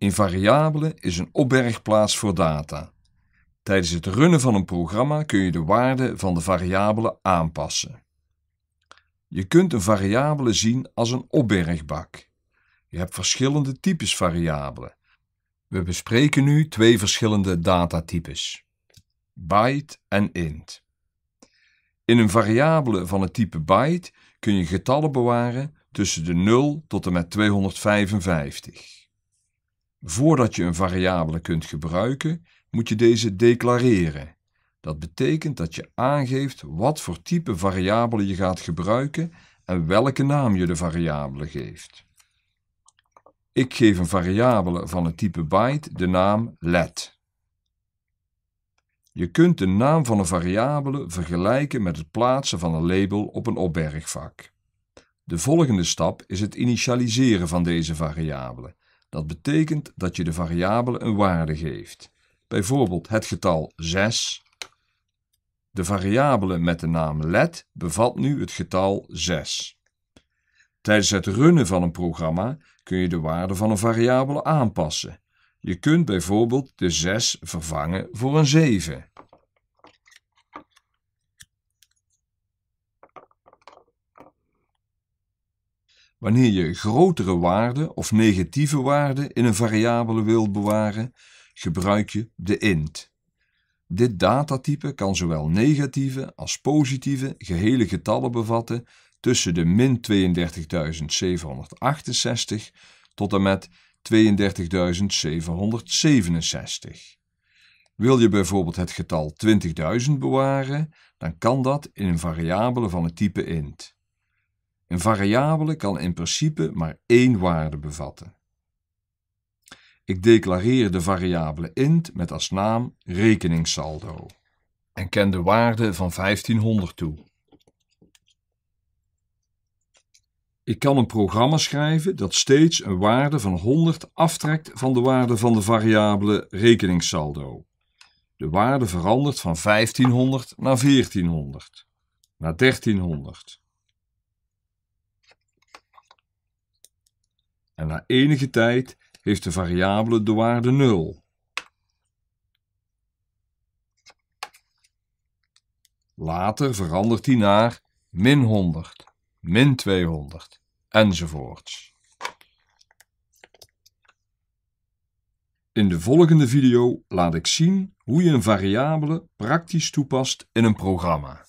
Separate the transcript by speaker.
Speaker 1: Een variabele is een opbergplaats voor data. Tijdens het runnen van een programma kun je de waarde van de variabele aanpassen. Je kunt een variabele zien als een opbergbak. Je hebt verschillende types variabelen. We bespreken nu twee verschillende datatypes: byte en int. In een variabele van het type byte kun je getallen bewaren tussen de 0 tot en met 255. Voordat je een variabele kunt gebruiken, moet je deze declareren. Dat betekent dat je aangeeft wat voor type variabele je gaat gebruiken en welke naam je de variabele geeft. Ik geef een variabele van het type byte de naam let. Je kunt de naam van een variabele vergelijken met het plaatsen van een label op een opbergvak. De volgende stap is het initialiseren van deze variabele dat betekent dat je de variabele een waarde geeft. Bijvoorbeeld het getal 6. De variabele met de naam LED bevat nu het getal 6. Tijdens het runnen van een programma kun je de waarde van een variabele aanpassen. Je kunt bijvoorbeeld de 6 vervangen voor een 7. Wanneer je grotere waarden of negatieve waarden in een variabele wilt bewaren, gebruik je de int. Dit datatype kan zowel negatieve als positieve gehele getallen bevatten tussen de min 32.768 tot en met 32.767. Wil je bijvoorbeeld het getal 20.000 bewaren, dan kan dat in een variabele van het type int. Een variabele kan in principe maar één waarde bevatten. Ik declareer de variabele int met als naam rekeningssaldo en ken de waarde van 1500 toe. Ik kan een programma schrijven dat steeds een waarde van 100 aftrekt van de waarde van de variabele rekeningssaldo. De waarde verandert van 1500 naar 1400, naar 1300, en na enige tijd heeft de variabele de waarde 0. Later verandert die naar min 100, min 200 enzovoorts. In de volgende video laat ik zien hoe je een variabele praktisch toepast in een programma.